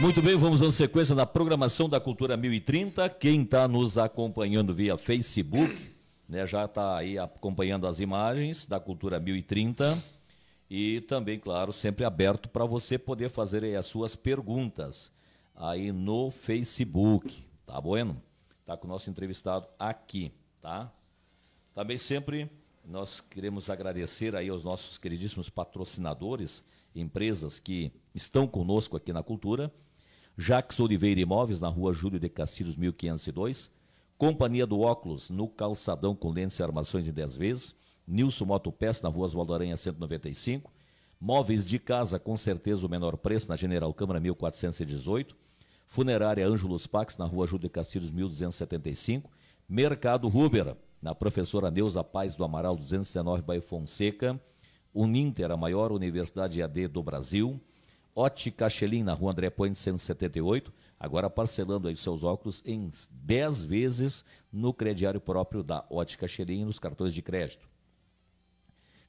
Muito bem, vamos dando sequência na programação da Cultura 1030. Quem está nos acompanhando via Facebook, né, já está aí acompanhando as imagens da Cultura 1030. E também, claro, sempre aberto para você poder fazer as suas perguntas aí no Facebook, tá bueno? Tá com o nosso entrevistado aqui, tá? Também sempre nós queremos agradecer aí aos nossos queridíssimos patrocinadores, empresas que estão conosco aqui na Cultura, Jax Oliveira Imóveis, na rua Júlio de Castilhos, 1502. Companhia do Óculos, no Calçadão com lentes e armações em 10 vezes. Nilson Motopes, na rua Oswaldo Aranha, 195. Móveis de casa, com certeza o menor preço, na General Câmara, 1418. Funerária Ângelos Pax, na rua Júlio de Castilhos, 1275. Mercado Ruber, na Professora Neuza Paz do Amaral, 219, Bairro Fonseca. Uninter, a maior universidade AD do Brasil. Ótica Chelim, na rua André Point 178, agora parcelando aí seus óculos em 10 vezes no crediário próprio da Ótica Chelim e nos cartões de crédito.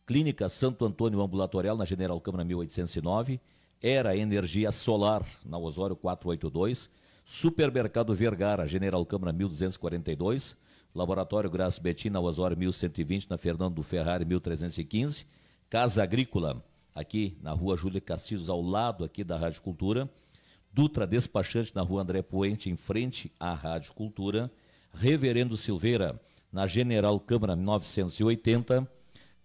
Clínica Santo Antônio Ambulatorial, na General Câmara 1809, Era Energia Solar, na Osório 482, Supermercado Vergara, General Câmara 1242, Laboratório Graça na Osório 1120, na Fernando Ferrari 1315, Casa Agrícola aqui na rua Júlio Castilhos, ao lado aqui da Rádio Cultura, Dutra Despachante, na rua André Poente, em frente à Rádio Cultura, Reverendo Silveira, na General Câmara 980,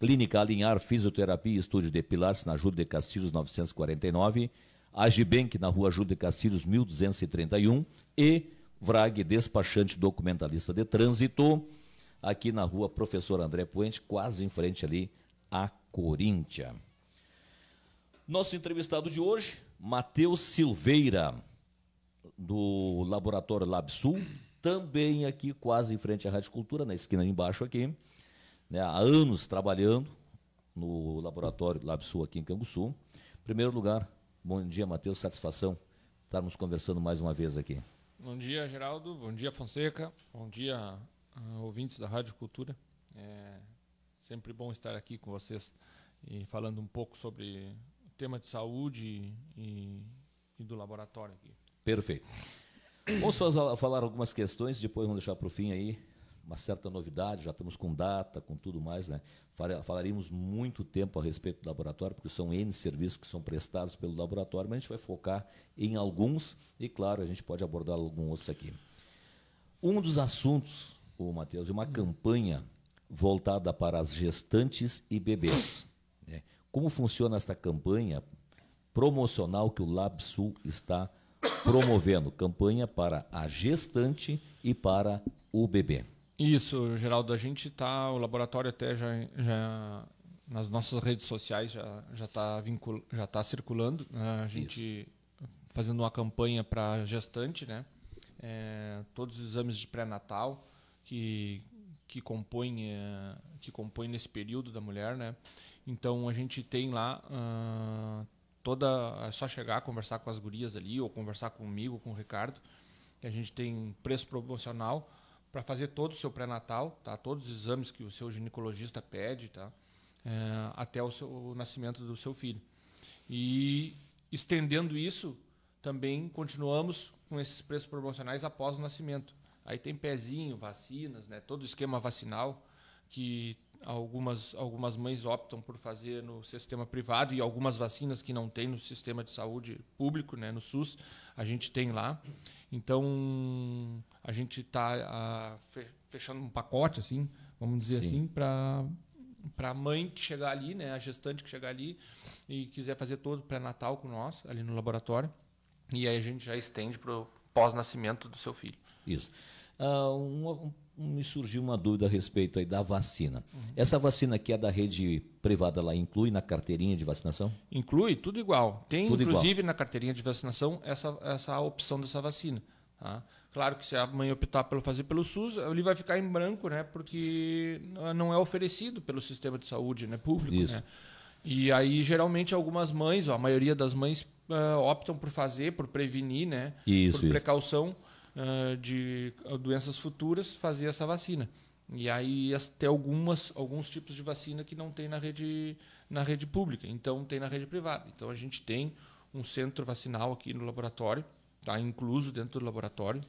Clínica Alinhar Fisioterapia e Estúdio de Pilates, na Júlio de Castilhos 949, Agibank, na rua Júlio de Castilhos 1231 e Vrag Despachante Documentalista de Trânsito, aqui na rua Professor André Poente, quase em frente ali à Coríntia. Nosso entrevistado de hoje, Matheus Silveira, do Laboratório LabSul, também aqui quase em frente à Rádio Cultura, na esquina de embaixo aqui, né, há anos trabalhando no Laboratório LabSul aqui em Canguçu. Em primeiro lugar, bom dia, Matheus, satisfação estarmos conversando mais uma vez aqui. Bom dia, Geraldo, bom dia, Fonseca, bom dia, ah, ouvintes da Rádio Cultura. É sempre bom estar aqui com vocês e falando um pouco sobre sistema de saúde e, e do laboratório aqui. Perfeito. Vamos falar algumas questões, depois vamos deixar para o fim aí uma certa novidade, já estamos com data, com tudo mais, né? Falaremos muito tempo a respeito do laboratório, porque são N serviços que são prestados pelo laboratório, mas a gente vai focar em alguns e, claro, a gente pode abordar algum outro aqui. Um dos assuntos, o Matheus, é uma hum. campanha voltada para as gestantes e bebês. Né? Como funciona esta campanha promocional que o LabSul está promovendo? Campanha para a gestante e para o bebê. Isso, Geraldo. A gente está, o laboratório até já, já nas nossas redes sociais já está já tá circulando né? a gente Isso. fazendo uma campanha para gestante né é, todos os exames de pré-natal que que compõem é, que compõem nesse período da mulher né então a gente tem lá uh, toda. É só chegar, conversar com as gurias ali, ou conversar comigo, com o Ricardo, que a gente tem preço promocional para fazer todo o seu pré-natal, tá? todos os exames que o seu ginecologista pede, tá? É, até o, seu, o nascimento do seu filho. E estendendo isso, também continuamos com esses preços promocionais após o nascimento. Aí tem pezinho, vacinas, né? todo o esquema vacinal que algumas, algumas mães optam por fazer no sistema privado e algumas vacinas que não tem no sistema de saúde público, né, no SUS, a gente tem lá. Então, a gente está fechando um pacote, assim, vamos dizer Sim. assim, para para a mãe que chegar ali, né, a gestante que chegar ali e quiser fazer todo o pré-natal com nós, ali no laboratório. E aí a gente já estende para o pós-nascimento do seu filho. Isso. Uh, um, um me surgiu uma dúvida a respeito aí da vacina. Uhum. Essa vacina que é da rede privada lá inclui na carteirinha de vacinação? Inclui, tudo igual. Tem tudo inclusive igual. na carteirinha de vacinação essa, essa opção dessa vacina. Tá? Claro que se a mãe optar pelo fazer pelo SUS, ele vai ficar em branco, né? Porque não é oferecido pelo sistema de saúde, né? Público. Isso. Né? E aí geralmente algumas mães, ó, a maioria das mães uh, optam por fazer, por prevenir, né? Isso, por precaução. Isso uh, de doenças futuras fazer essa vacina. E aí até algumas, alguns tipos de vacina que não tem na rede, na rede pública, então tem na rede privada. Então a gente tem um centro vacinal aqui no laboratório, está incluso dentro do laboratório,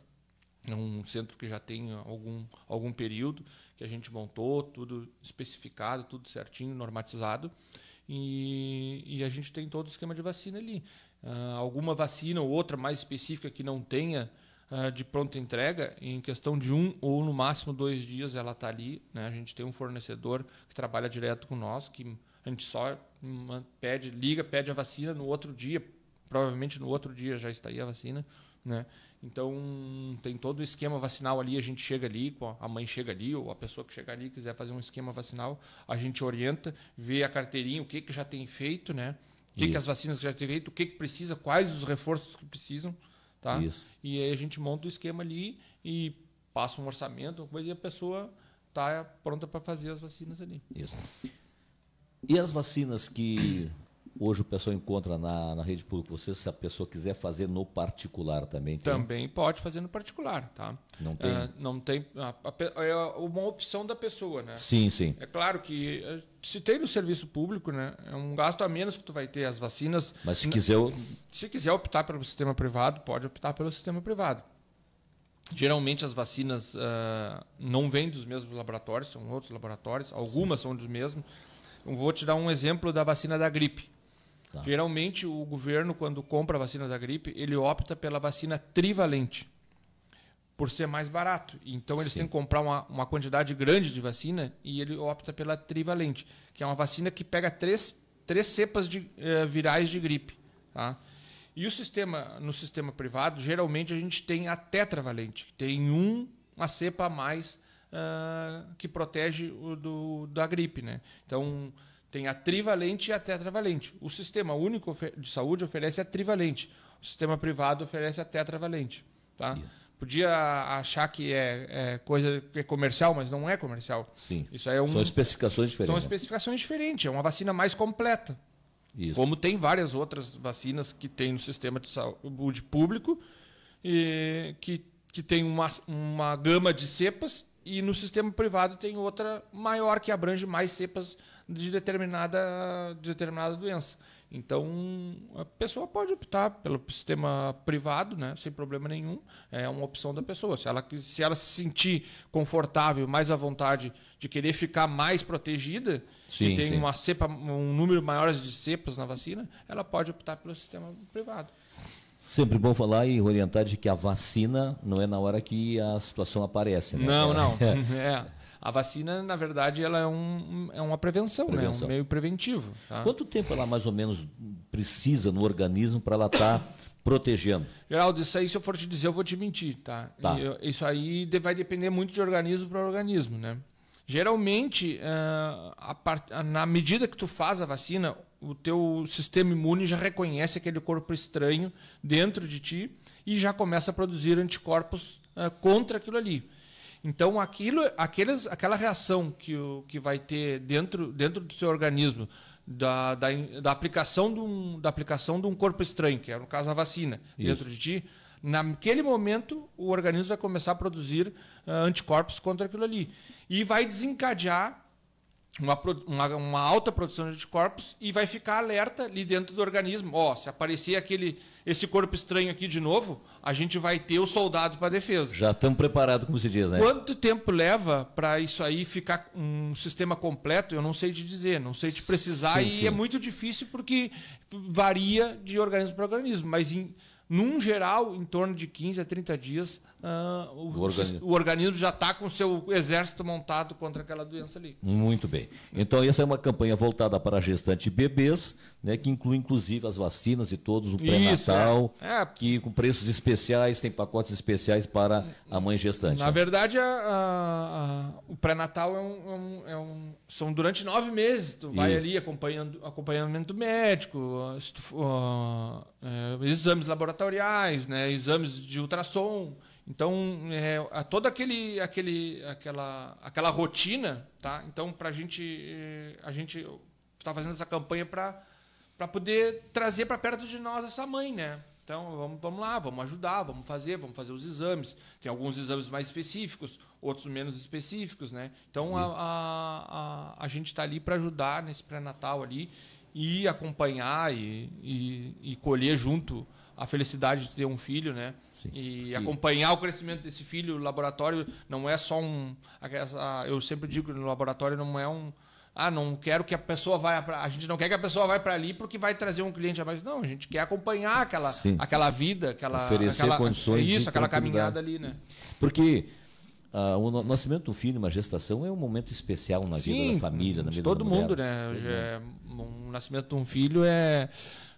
é um centro que já tem algum, algum período que a gente montou, tudo especificado, tudo certinho, normatizado. E, e a gente tem todo o esquema de vacina ali. Uh, alguma vacina ou outra mais específica que não tenha uh, de pronta entrega, em questão de um ou no máximo dois dias ela está ali. Né? A gente tem um fornecedor que trabalha direto com nós, que a gente só pede, liga, pede a vacina no outro dia, provavelmente no outro dia já está aí a vacina, né? Então tem todo o esquema vacinal ali, a gente chega ali, a mãe chega ali, ou a pessoa que chega ali quiser fazer um esquema vacinal, a gente orienta, vê a carteirinha, o que, que já tem feito, né? O que, que as vacinas que já tem feito, o que, que precisa, quais os reforços que precisam. Tá? Isso. E aí a gente monta o esquema ali e passa um orçamento, uma coisa, e a pessoa está pronta para fazer as vacinas ali. Isso. E as vacinas que Hoje o pessoal encontra na, na rede pública. Você, se a pessoa quiser fazer no particular também, tem? Também pode fazer no particular, tá? Não tem. É, não tem. Ah, é uma opção da pessoa, né? Sim, sim. É claro que eh, se tem no serviço público, né? É um gasto a menos que tu vai ter as vacinas. Mas se quiser, se quiser optar pelo sistema privado, pode optar pelo sistema privado. Geralmente as vacinas uh, não vêm dos mesmos laboratórios, são outros laboratórios. Algumas sim. são dos mesmos. vou te dar um exemplo da vacina da gripe. Tá. Geralmente, o governo, quando compra a vacina da gripe, ele opta pela vacina trivalente, por ser mais barato. Então, eles Sim. têm que comprar uma, uma quantidade grande de vacina e ele opta pela trivalente, que é uma vacina que pega três, três cepas de, eh, virais de gripe. Tá? E o sistema, no sistema privado, geralmente a gente tem a tetravalente, que tem um, uma cepa a mais uh, que protege o do, da gripe. Né? Então, tem a trivalente e a tetravalente. O sistema único de saúde oferece a trivalente. O sistema privado oferece a tetravalente. Tá? Yeah. Podia achar que é, é, coisa que é comercial, mas não é comercial. Sim. Isso é um, são especificações diferentes. São né? especificações diferentes. É uma vacina mais completa. Isso. Como tem várias outras vacinas que tem no sistema de saúde público, e que, que tem uma, uma gama de cepas, e no sistema privado tem outra maior que abrange mais cepas de determinada, de determinada doença. Então, a pessoa pode optar pelo sistema privado, né, sem problema nenhum, é uma opção da pessoa. Se ela, se ela se sentir confortável, mais à vontade de querer ficar mais protegida, sim, que tem uma cepa, um número maior de cepas na vacina, ela pode optar pelo sistema privado. Sempre bom falar e orientar de que a vacina não é na hora que a situação aparece. Né? Não, é- não. É. A vacina, na verdade, ela é, um, é uma prevenção, né? prevenção. Né? um meio preventivo. Tá? Quanto tempo ela mais ou menos precisa no organismo para ela estar tá protegendo? Geraldo, isso aí, se eu for te dizer, eu vou te mentir. Tá? tá. Eu, isso aí vai depender muito de organismo para organismo. Né? Geralmente, eh, part... na medida que tu faz a vacina, o teu sistema imune já reconhece aquele corpo estranho dentro de ti e já começa a produzir anticorpos eh, contra aquilo ali. Então, aquilo, aqueles, aquela reação que, o, que vai ter dentro, dentro do seu organismo da, da, da, aplicação de um, da aplicação de um corpo estranho, que é no caso a vacina, Isso. dentro de ti, naquele momento o organismo vai começar a produzir uh, anticorpos contra aquilo ali. E vai desencadear uma, uma, uma, alta produção de anticorpos e vai ficar alerta ali dentro do organismo. Ó, se aparecer aquele esse corpo estranho aqui de novo, a gente vai ter o soldado para defesa. Já estamos preparados, como se diz, né? Quanto tempo leva para isso aí ficar um sistema completo? Eu não sei te dizer, não sei te precisar sim, e sim. é muito difícil porque varia de organismo para organismo, mas em num geral, em torno de 15 a 30 dias, Uh, o, o, organismo. o, organismo. já está com seu exército montado contra aquela doença ali. Muito bem. Então, essa é uma campanha voltada para gestante e bebês, né, que inclui inclusive as vacinas e todos, o pré-natal, é. é. que com preços especiais, tem pacotes especiais para a mãe gestante. Na né? verdade, a, a, a, o pré-natal é um, é um, é são durante nove meses, tu vai Isso. ali acompanhando acompanhamento médico, uh, exames laboratoriais, né, exames de ultrassom. Então, é, toda aquele, aquele, aquela, aquela rotina, tá? Então, para é, a gente, a gente está fazendo essa campanha para poder trazer para perto de nós essa mãe, né? Então, vamos, vamos lá, vamos ajudar, vamos fazer, vamos fazer os exames. Tem alguns exames mais específicos, outros menos específicos, né? Então, a, a, a, a gente está ali para ajudar nesse pré-natal ali e acompanhar e, e, e colher junto a felicidade de ter um filho, né? Sim. E Sim. acompanhar o crescimento desse filho. O laboratório não é só um. Eu sempre digo que no laboratório não é um. Ah, não quero que a pessoa vá para a gente não quer que a pessoa vá para ali porque vai trazer um cliente a mais. Não, a gente quer acompanhar aquela, aquela vida, aquela oferecer aquela, condições isso, aquela caminhada ali, né? Porque ah, o nascimento de um filho, uma gestação, é um momento especial na Sim, vida da família, na vida todo mundo, né? Todo é, Um nascimento de um filho é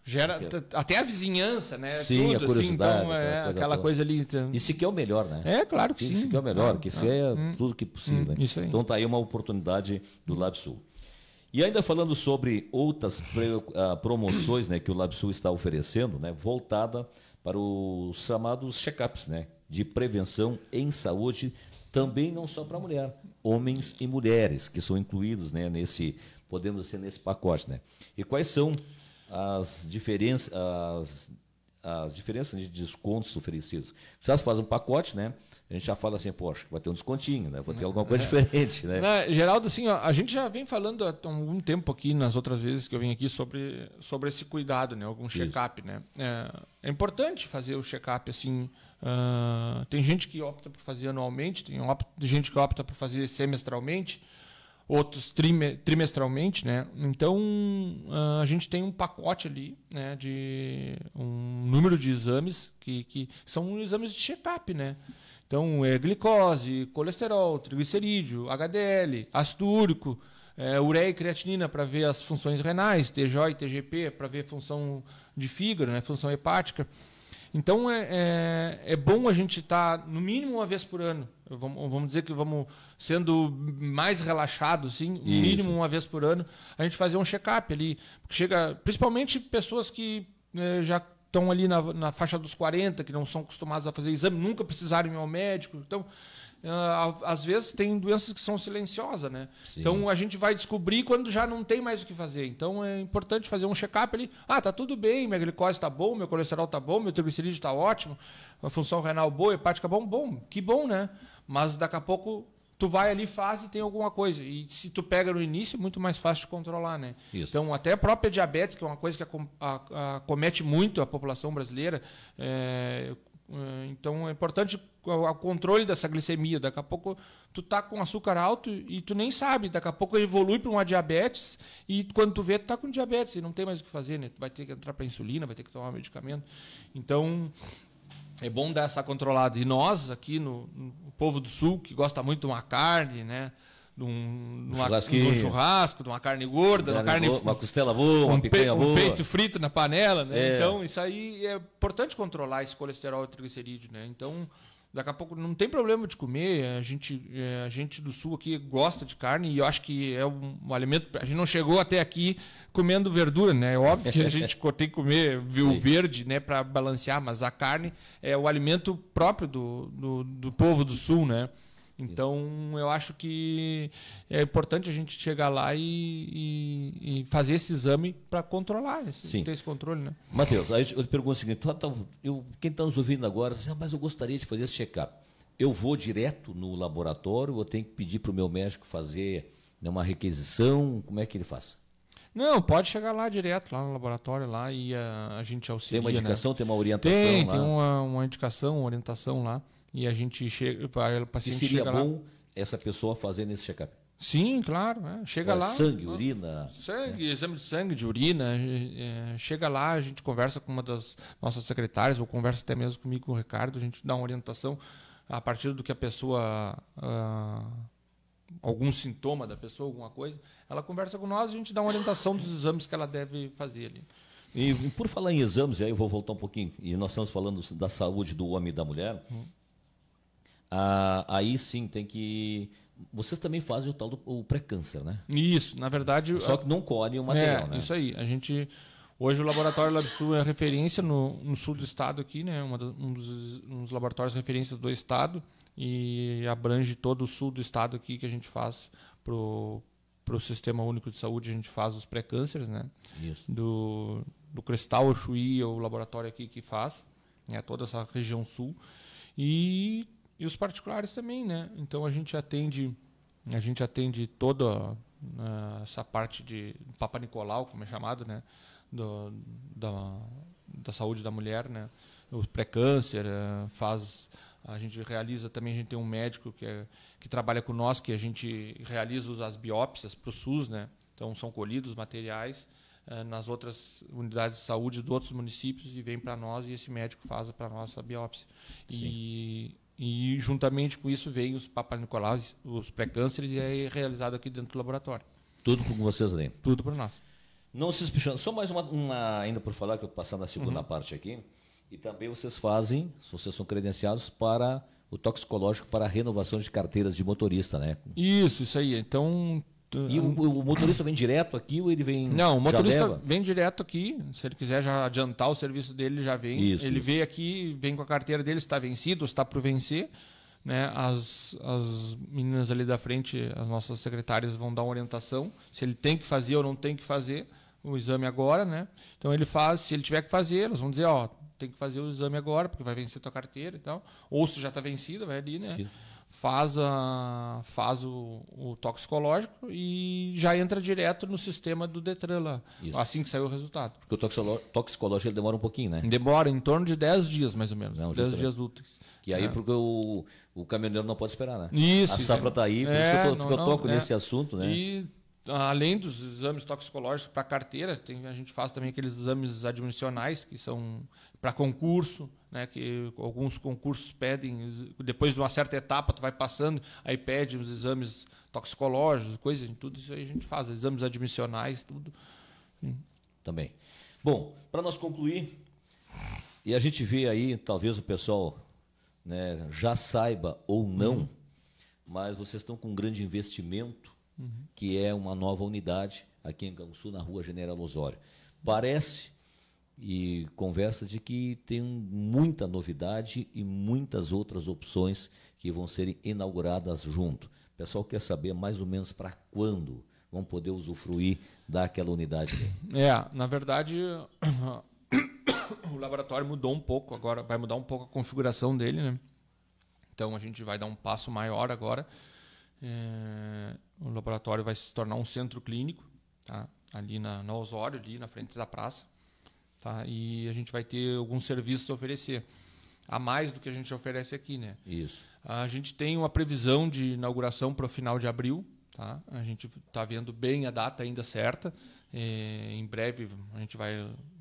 Gera Porque... até a vizinhança, né? Sim, Tudo, a assim, curiosidade. Assim, então, é, aquela, coisa, aquela coisa ali. Então... Isso que é o melhor, né? É, claro que isso sim. Isso que é o melhor, ah, que isso ah, é hum. tudo que possível. Né? Hum, né? Isso aí. Então tá aí uma oportunidade do Lab Sul. E ainda falando sobre outras ah, promoções né, que o LabSul está oferecendo, né, voltada para os chamados check-ups né, de prevenção em saúde, também não só para mulher, homens e mulheres que são incluídos né, nesse, podemos dizer, nesse pacote. Né. E quais são as diferenças, as, as diferenças de descontos oferecidos. Se você fazem um pacote, né? A gente já fala assim, poxa, vai ter um descontinho, né? Vou ter alguma coisa é. diferente, né? Na, Geraldo, assim, ó, a gente já vem falando há algum tempo aqui, nas outras vezes que eu vim aqui, sobre, sobre esse cuidado, né? Algum check-up, né? É, é, importante fazer o check-up, assim... Uh, tem gente que opta por fazer anualmente, tem, tem gente que opta por fazer semestralmente outros trimestralmente, né? Então ah, a gente tem um pacote ali, né, de um número de exames que, que são exames de check-up, né? Então é glicose, colesterol, triglicerídeo, HDL, ácido úrico, é, ureia e creatinina para ver as funções renais, TJ e TGP para ver função de fígado, né, função hepática. Então é, é, é bom a gente estar, tá, no mínimo, uma vez por ano. Vamos, vamos dizer que vamos sendo mais relaxado, sim, no mínimo uma vez por ano, a gente fazer um check-up ali. Chega, principalmente pessoas que é, já estão ali na, na faixa dos 40, que não são acostumadas a fazer exame, nunca precisaram ir ao médico. Então, ah, às vezes tem doenças que são silenciosas, né? Sim. Então a gente vai descobrir quando já não tem mais o que fazer. Então é importante fazer um check-up ali. Ah, tá tudo bem, minha glicose está bom, meu colesterol está bom, meu triglicerídeo está ótimo, a função renal boa, hepática bom, bom, que bom, né? Mas daqui a pouco tu vai ali faz e tem alguma coisa. E se tu pega no início, é muito mais fácil de controlar, né? Isso. Então, até a própria diabetes, que é uma coisa que acomete muito a população brasileira, é, é então é importante ao controle dessa glicemia. Daqui a pouco tu tá com açúcar alto e tu nem sabe. Daqui a pouco evolui para uma diabetes e quando tu vê, tu tá com diabetes e não tem mais o que fazer, né? Tu vai ter que entrar para insulina, vai ter que tomar um medicamento. Então, é bom dar essa controlada. E nós, aqui no, no povo do sul, que gosta muito de uma carne, né? De um, uma, de um churrasco, de uma carne gorda, uma, carne, boa, uma costela boa, um picanha pe, boa. Um peito frito na panela, né? É. Então, isso aí é importante controlar esse colesterol e triglicerídeo, né? Então, Daqui a pouco não tem problema de comer. A gente, é, a gente do sul aqui gosta de carne e eu acho que é um, alimento. A gente não chegou até aqui comendo verdura, né? É óbvio que a gente tem que comer o verde, né, para balancear, mas a carne é o alimento próprio do, do, do povo do sul, né? Então, eu acho que é importante a gente chegar lá e, e, e fazer esse exame para controlar, esse, ter esse controle. Né? Matheus, aí eu te pergunto o seguinte: tá, tá, eu, quem está nos ouvindo agora, ah, mas eu gostaria de fazer esse check-up. Eu vou direto no laboratório ou tenho que pedir para o meu médico fazer né, uma requisição? Como é que ele faz? Não, pode chegar lá direto, lá no laboratório, lá e a, a gente auxilia. Tem uma né? indicação, né? tem uma orientação tem, lá? Tem, uma, uma indicação, uma orientação lá. E a gente chega, para o paciente e seria chega bom lá. essa pessoa fazendo esse check-up? Sim, claro. né Chega é lá. Sangue, urina. Né? Sangue, exame de sangue, de urina. É, é, chega lá, a gente conversa com uma das nossas secretárias, ou conversa até mesmo comigo, com o Ricardo, a gente dá uma orientação a partir do que a pessoa. Uh, algum sintoma da pessoa, alguma coisa, ela conversa com nós, a gente dá uma orientação dos exames que ela deve fazer ali. E por falar em exames, aí eu vou voltar um pouquinho, e nós estamos falando da saúde do homem e da mulher. Hum. Ah, aí sim tem que. Vocês também fazem o tal do pré-câncer, né? Isso, na verdade. Só que não colhem o material, é, né? Isso aí. A gente. Hoje o laboratório LabSul é referência no, no, sul do estado aqui, né? um, dos, um dos laboratórios referências do estado e abrange todo o sul do estado aqui que a gente faz pro pro Sistema Único de Saúde a gente faz os pré-cânceres, né? Isso. Do, do Cristal Oxuí é o laboratório aqui que faz, né? Toda essa região sul e e os particulares também, né? Então a gente atende, a gente atende toda né, essa parte de Papa Nicolau, como é chamado, né? Do, da, da saúde da mulher, né? O pré-câncer, eh, faz a gente realiza também, a gente tem um médico que, é, que trabalha com nós, que a gente realiza as biópsias para o SUS, né? Então são colhidos materiais eh, nas outras unidades de saúde de outros municípios e vem para nós e esse médico faz para nós a biópsia. Sim. E e juntamente com isso veio os papas nicolau os pré-cânceres, e é realizado aqui dentro do laboratório. Tudo com vocês ali? Tudo para nós. Não se espichando. Só mais uma, uma ainda por falar, que eu estou passando na segunda uhum. parte aqui. E também vocês fazem, vocês são credenciados para o toxicológico para a renovação de carteiras de motorista, né? Isso, isso aí. Então, e o, o, motorista vem direto aqui ou ele vem. Não, o motorista vem direto aqui. Se ele quiser já adiantar o serviço dele, já vem. Isso. Ele veio aqui, vem com a carteira dele, está vencido, está para vencer. Né? As, as meninas ali da frente, as nossas secretárias, vão dar uma orientação se ele tem que fazer ou não tem que fazer o exame agora. Né? Então ele faz, se ele tiver que fazer, elas vão dizer: ó, tem que fazer o exame agora, porque vai vencer tua carteira e tal. Ou se já está vencida, vai ali, né? Isso faz, a, faz o, o, toxicológico e já entra direto no sistema do Detran lá, Isso. assim que saiu o resultado. Porque o toxicológico ele demora um pouquinho, né? Demora em torno de 10 dias, mais ou menos. Não, 10 justamente. dias úteis. E aí, é. porque o, o caminhoneiro não pode esperar, né? Isso. A safra está aí, por é, isso que eu, tô, é, não, que eu toco não, é. nesse é. assunto, né? E além dos exames toxicológicos para carteira, tem, a gente faz também aqueles exames admissionais, que são para concurso, né, que alguns concursos pedem, depois de uma certa etapa tu vai passando, aí pede os exames toxicológicos, coisas, tudo isso aí a gente faz, exames admissionais, tudo. Também. Bom, para nós concluir, e a gente vê aí, talvez o pessoal né, já saiba ou não, uhum. mas vocês estão com um grande investimento, uhum. que é uma nova unidade aqui em Gansu, na rua General Osório. Parece e conversa de que tem muita novidade e muitas outras opções que vão ser inauguradas junto. O pessoal quer saber mais ou menos para quando vão poder usufruir daquela unidade. Ali. É, na verdade, o laboratório mudou um pouco agora, vai mudar um pouco a configuração dele, né? Então a gente vai dar um passo maior agora. É, o laboratório vai se tornar um centro clínico, tá? ali na, no Osório, ali na frente da praça Tá? E a gente vai ter alguns serviços a oferecer, a mais do que a gente oferece aqui. Né? Isso. A gente tem uma previsão de inauguração para o final de abril. Tá? A gente está vendo bem a data ainda certa. E é, em breve a gente vai,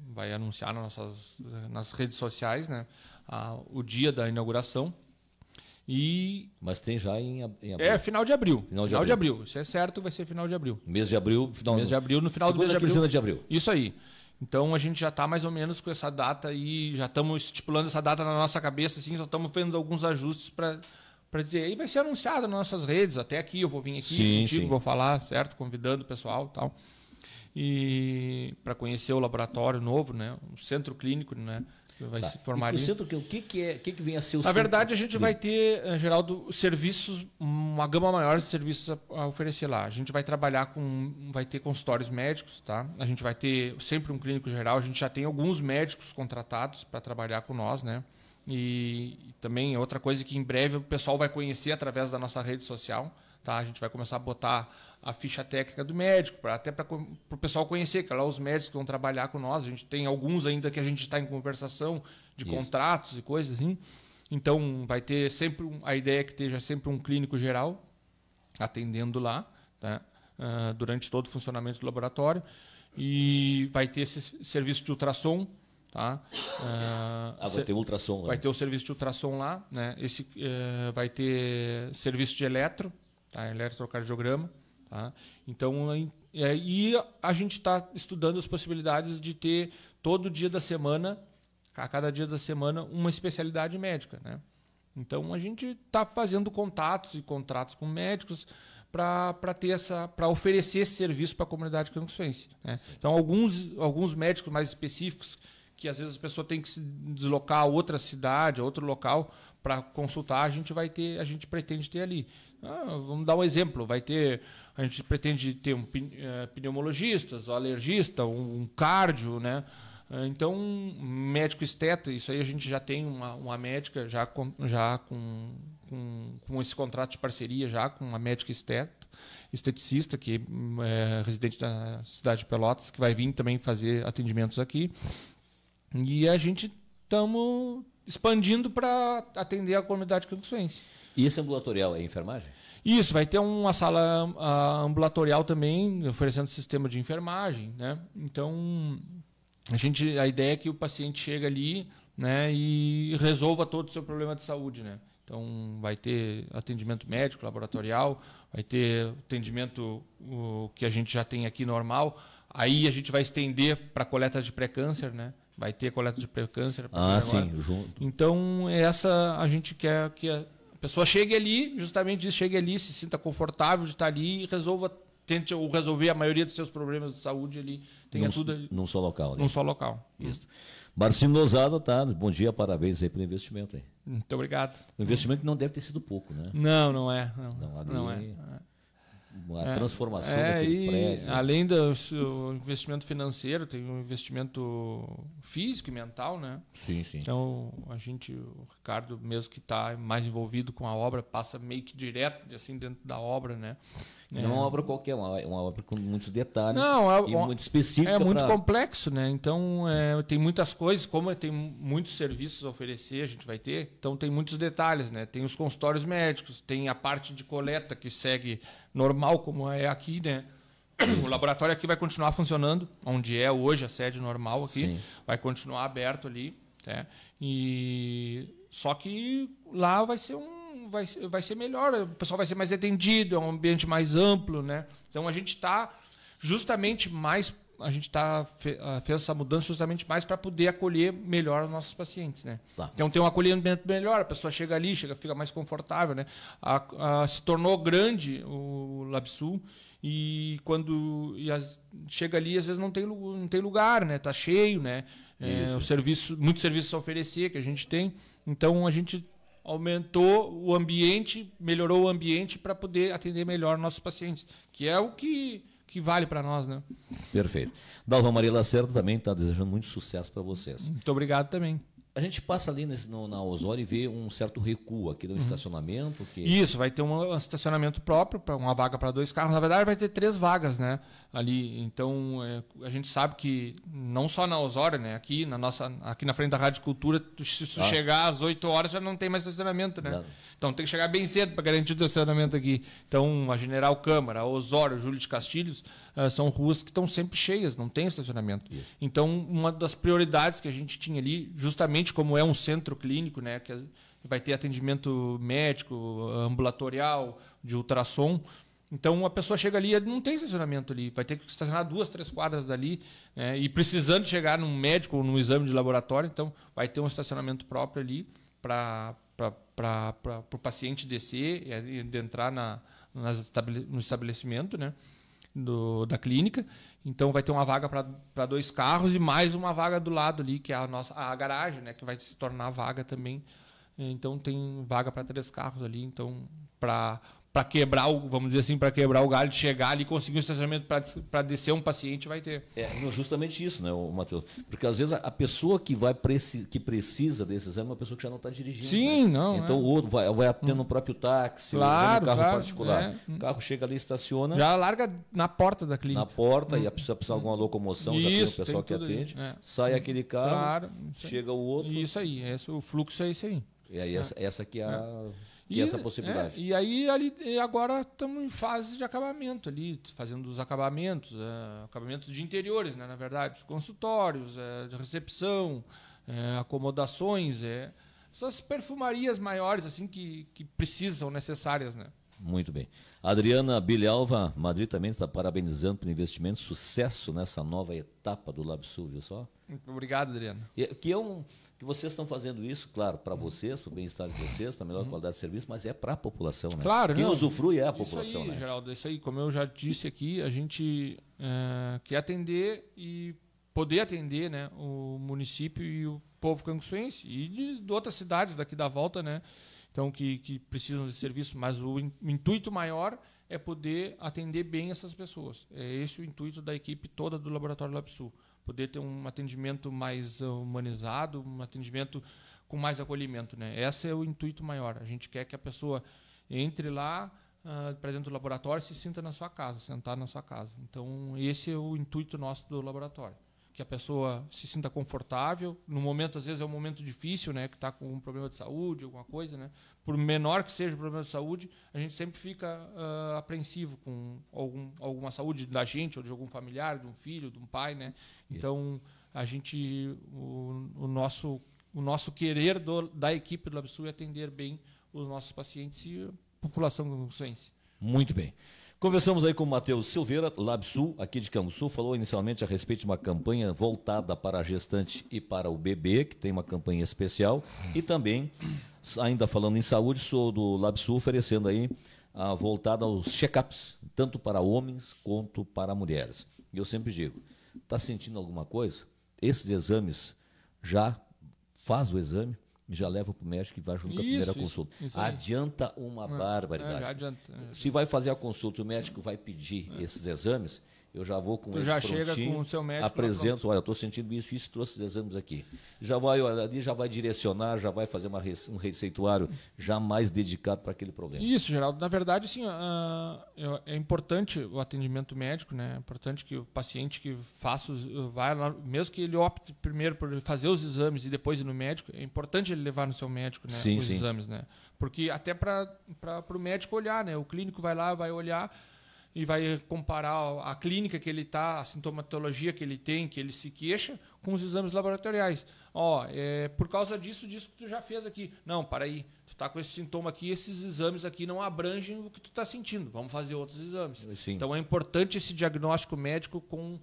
vai anunciar nas nossas nas redes sociais né? A, o dia da inauguração. E... Mas tem já em, em é, abril. É, final de abril. Final, de, final abril. de abril. Isso é certo, vai ser final de abril. Mês de abril, final Mês de abril, no final Segunda do mês de abril. de abril. Isso aí. Então a gente já está mais ou menos com essa data e já estamos estipulando essa data na nossa cabeça, assim, só estamos fazendo alguns ajustes para para dizer, e vai ser anunciado nas nossas redes, até aqui eu vou vir aqui sim, contigo, sim. vou falar, certo? Convidando o pessoal, tal. E para conhecer o laboratório novo, né? O centro clínico, né? Vai tá. se formar e o centro o que, que é, o que, que vem a ser o Na centro? verdade, a gente vai ter, eh, Geraldo, serviços uma gama maior de serviços a, oferecer lá. A gente vai trabalhar com, vai ter consultórios médicos, tá? A gente vai ter sempre um clínico geral. A gente já tem alguns médicos contratados para trabalhar com nós, né? E, e também é outra coisa que em breve o pessoal vai conhecer através da nossa rede social, tá? A gente vai começar a botar a ficha técnica do médico, pra, até para o pessoal conhecer, que é lá os médicos que vão trabalhar com nós. A gente tem alguns ainda que a gente está em conversação de Isso. contratos e coisas assim. Então, vai ter sempre um, a ideia é que esteja sempre um clínico geral atendendo lá, tá? uh, durante todo o funcionamento do laboratório. E vai ter esse serviço de ultrassom. Tá? Uh, ah, vai ter ultrassom. Né? Vai né? ter o serviço de ultrassom lá. Né? Esse, uh, vai ter serviço de eletro, tá? eletrocardiograma. Tá? Então, eh, e a gente está estudando as possibilidades de ter todo dia da semana a cada dia da semana uma especialidade médica, né? Então a gente está fazendo contatos e contratos com médicos para ter essa para oferecer esse serviço para a comunidade canguçuense. Né? Então alguns alguns médicos mais específicos que às vezes a pessoa tem que se deslocar a outra cidade, a outro local para consultar, a gente vai ter, a gente pretende ter ali. Ah, vamos dar um exemplo, vai ter, a gente pretende ter um eh, pneumologista, um alergista, um cardio, né? Ah, então, médico esteta, isso aí a gente já tem uma, uma médica já, com, já com, com, com, esse contrato de parceria já com uma médica esteta, esteticista, que é residente da cidade de Pelotas, que vai vir também fazer atendimentos aqui. E a gente estamos expandindo para atender a comunidade canguçuense. E esse ambulatorial é enfermagem? Isso, vai ter uma sala ah, ambulatorial também, oferecendo sistema de enfermagem, né? Então, a gente a ideia é que o paciente chega ali né e resolva todo o seu problema de saúde né então vai ter atendimento médico laboratorial vai ter atendimento o que a gente já tem aqui normal aí a gente vai estender para coleta de pré-câncer né vai ter coleta de pré-câncer ah sim junto então é essa a gente quer que a pessoa chegue ali justamente chegue ali se sinta confortável de estar ali e resolva tente ou resolver a maioria dos seus problemas de saúde ali tinha num, tudo ali. Num só local. Ali. Né? Num só local, isso. Barcino Lousada, tá? Bom dia, parabéns aí pelo investimento aí. Muito obrigado. O investimento não deve ter sido pouco, né? Não, não é. Não, não, ali, não é. A é, transformação é, daquele prédio. Né? Além do investimento financeiro, tem um investimento físico e mental, né? Sim, sim. Então, a gente, o Ricardo, mesmo que está mais envolvido com a obra, passa meio que direto, assim, dentro da obra, né? É. Não é uma obra qualquer, é, é uma obra com muitos detalhes Não, é, e muito específica. É muito pra... complexo, né? Então é, tem muitas coisas, como tem muitos serviços a oferecer, a gente vai ter, então tem muitos detalhes, né? Tem os consultórios médicos, tem a parte de coleta que segue normal, como é aqui, né? Isso. O laboratório aqui vai continuar funcionando, onde é hoje a sede normal aqui, Sim. vai continuar aberto ali, né? E só que lá vai ser um vai, vai ser melhor, o pessoal vai ser mais atendido, é um ambiente mais amplo, né? Então a gente está justamente mais a gente tá, fez essa mudança justamente mais para poder acolher melhor os nossos pacientes. Né? Tá. Então tem um acolhimento melhor, a pessoa chega ali, chega, fica mais confortável. Né? A, a, se tornou grande o LabSul e quando e as, chega ali, às vezes não tem, não tem lugar, né? Está cheio, né? É, o serviço, muitos serviços a oferecer que a gente tem. Então a gente aumentou o ambiente, melhorou o ambiente para poder atender melhor nossos pacientes, que é o que, que vale para nós, né? Perfeito. Dalva Maria Lacerda também está desejando muito sucesso para vocês. Muito obrigado também. A gente passa ali nesse, no, na Osório e vê um certo recuo aqui no uhum. estacionamento. Que... Isso, vai ter um, um estacionamento próprio, para uma vaga para dois carros. Na verdade, vai ter três vagas né, ali. Então, é, a gente sabe que não só na Osório, né, aqui, na nossa, aqui na frente da Rádio Cultura, se tu ah. chegar às 8 horas já não tem mais estacionamento. né? Claro. Então tem que chegar bem cedo para garantir o estacionamento aqui. Então a General Câmara, a Osório, Júlio de Castilhos uh, são ruas que estão sempre cheias, não tem estacionamento. Isso. Então uma das prioridades que a gente tinha ali, justamente como é um centro clínico, né, que vai ter atendimento médico, ambulatorial, de ultrassom, então a pessoa chega ali e não tem estacionamento ali, vai ter que estacionar duas, três quadras dali, né? e precisando chegar num médico ou num exame de laboratório, então vai ter um estacionamento próprio ali para para o paciente descer e, entrar na, no estabelecimento né, do, da clínica. Então vai ter uma vaga para dois carros e mais uma vaga do lado ali, que é a nossa a garagem, né, que vai se tornar vaga também. Então tem vaga para três carros ali. Então, para para quebrar o, vamos dizer assim, para quebrar o galho, chegar ali e conseguir um estacionamento para descer um paciente vai ter. É, justamente isso, né, Matheus? Porque às vezes a, pessoa que vai preci, que precisa desse exame é uma pessoa que já não está dirigindo. Sim, né? não. Então é. o outro vai, vai atendendo hum. o próprio táxi, claro, carro claro, particular. É. O carro chega ali, estaciona. Já larga na porta da clínica. Na porta, hum. e precisa precisar alguma hum. locomoção, isso, já tem o pessoal tem que atende. É. Sai hum. aquele carro, claro, chega o outro. Isso aí, esse, o fluxo é esse aí. E aí é. essa, essa que é a é. Tem e, essa é, possibilidade. É, e aí ali, e agora estamos em fase de acabamento ali, fazendo os acabamentos, é, acabamentos de interiores, né, na verdade, consultórios, é, de recepção, é, acomodações, é, essas perfumarias maiores assim que, que precisam, necessárias, né? Muito bem. Adriana Bilhalva, Madrid também está parabenizando pelo investimento, sucesso nessa nova etapa do Sul viu só? obrigado, Adriana. Que, é um, que vocês estão fazendo isso, claro, para vocês, para o bem-estar de vocês, para a melhor uhum. qualidade de serviço, mas é para a população, né? Claro, Quem não, usufrui é a população, aí, né? Geraldo, isso aí, como eu já disse aqui, a gente eh, quer atender e poder atender né, o município e o povo canguçuense e de, de outras cidades daqui da volta, né? então que, que precisam de serviço, mas o, o intuito maior é poder atender bem essas pessoas. É esse o intuito da equipe toda do Laboratório LabSul, poder ter um atendimento mais ah, humanizado, um atendimento com mais acolhimento, né? Esse é o intuito maior. A gente quer que a pessoa entre lá uh, ah, para dentro do laboratório, se sinta na sua casa, sentar na sua casa. Então esse é o intuito nosso do laboratório que a pessoa se sinta confortável. No momento, às vezes, é um momento difícil, né? Que está com um problema de saúde, alguma coisa, né? Por menor que seja o problema de saúde, a gente sempre fica uh, apreensivo com algum, alguma saúde da gente, ou de algum familiar, de um filho, de um pai, né? Então, a gente, o, o nosso, o nosso querer do, da equipe do LabSul é atender bem os nossos pacientes e a população consense. Muito bem. Conversamos aí com o Matheus Silveira, LabSul, aqui de Canguçu, falou inicialmente a respeito de uma campanha voltada para a gestante e para o bebê, que tem uma campanha especial, e também, ainda falando em saúde, sou do LabSul oferecendo aí a voltada aos check-ups, tanto para homens quanto para mulheres. E eu sempre digo, está sentindo alguma coisa? Esses exames já faz o exame, já leva para o médico e vai junto com a primeira isso, consulta. Isso adianta uma ah, barbaridade. É, adianta, é, Se vai fazer a consulta, o médico vai pedir é. esses exames, eu já vou com tu eles já chega com o seu médico. Apresento, olha, estou sentindo isso, isso, trouxe os exames aqui. Já vai, olha, ali já vai direcionar, já vai fazer uma, um receituário já mais dedicado para aquele problema. Isso, Geraldo. Na verdade, sim ah, é importante o atendimento médico, né? É importante que o paciente que faça, os, vai lá, mesmo que ele opte primeiro por fazer os exames e depois ir no médico, é importante ele levar no seu médico né, sim, os sim. exames, né? Porque até para o médico olhar, né? O clínico vai lá, vai olhar e vai comparar a clínica que ele está, a sintomatologia que ele tem, que ele se queixa, com os exames laboratoriais. Ó, é por causa disso, disso que tu já fez aqui. Não, para aí, tu está com esse sintoma aqui, esses exames aqui não abrangem o que tu está sentindo. Vamos fazer outros exames. Sim. Então é importante esse diagnóstico médico com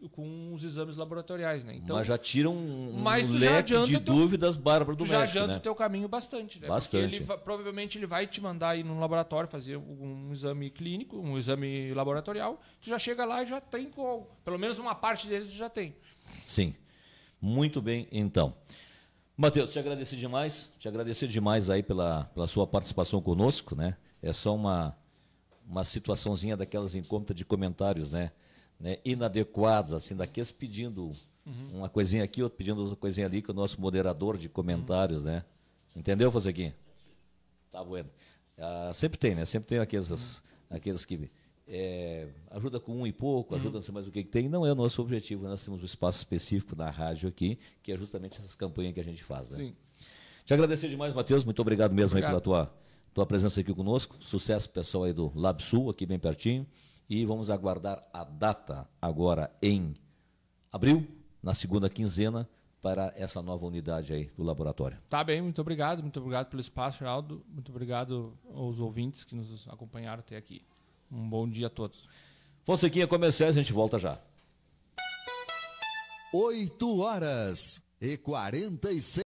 o com os exames laboratoriais, né? Então, mas já tira um, um leque de teu, dúvidas Bárbara, do já médico, Já adianta né? o teu caminho bastante, né? Bastante. Porque ele, provavelmente ele vai te mandar ir no laboratório fazer um, um exame clínico, um exame laboratorial. Tu já chega lá e já tem com, pelo menos uma parte deles tu já tem. Sim. Muito bem, então. Matheus, te agradecer demais, te agradecer demais aí pela, pela sua participação conosco, né? É só uma uma situaçãozinha daquelas em conta de comentários, né? né, inadequados, assim, daqueles pedindo uhum. uma coisinha aqui, outro pedindo outra coisinha ali, que o nosso moderador de comentários, uhum. né? Entendeu, Foseguinha? Tá bueno. Ah, sempre tem, né? Sempre tem aqueles, uhum. aqueles que é, ajuda com um e pouco, ajuda uhum. não sei mais o que, que tem. Não é o nosso objetivo. Nós temos um espaço específico na rádio aqui, que é justamente essas campanhas que a gente faz. Né? Sim. Te agradecer demais, Matheus. Muito obrigado mesmo obrigado. pela tua, tua presença aqui conosco. Sucesso pessoal aí do Lab Sul, aqui bem pertinho e vamos aguardar a data agora em abril, na segunda quinzena, para essa nova unidade aí do laboratório. Tá bem, muito obrigado, muito obrigado pelo espaço, Geraldo, muito obrigado aos ouvintes que nos acompanharam até aqui. Um bom dia a todos. Fonsequinha Comerciais, a gente volta já. 8 horas e 46